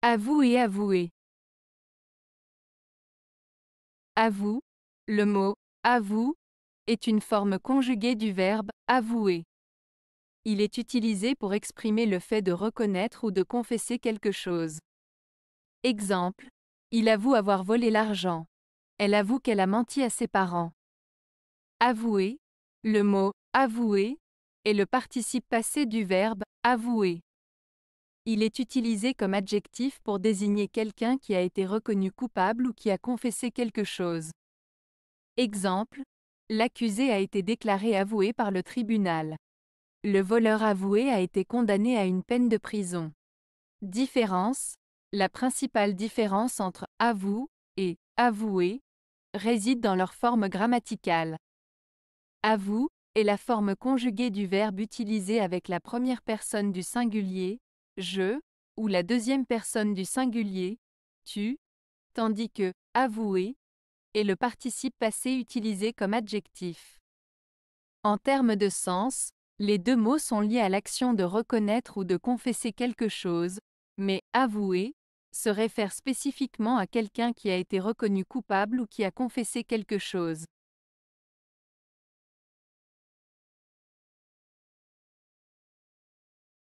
Avouez, et avouez. Avoue, le mot avoue, est une forme conjuguée du verbe avouer. Il est utilisé pour exprimer le fait de reconnaître ou de confesser quelque chose. Exemple. Il avoue avoir volé l'argent. Elle avoue qu'elle a menti à ses parents. Avouer. Le mot avouer est le participe passé du verbe avouer. Il est utilisé comme adjectif pour désigner quelqu'un qui a été reconnu coupable ou qui a confessé quelque chose. Exemple, l'accusé a été déclaré avoué par le tribunal. Le voleur avoué a été condamné à une peine de prison. Différence, la principale différence entre avoue et avoué réside dans leur forme grammaticale. Avoue est la forme conjuguée du verbe utilisé avec la première personne du singulier, je ou la deuxième personne du singulier, tu, tandis que avouer est le participe passé utilisé comme adjectif. En termes de sens, les deux mots sont liés à l'action de reconnaître ou de confesser quelque chose, mais avouer se réfère spécifiquement à quelqu'un qui a été reconnu coupable ou qui a confessé quelque chose.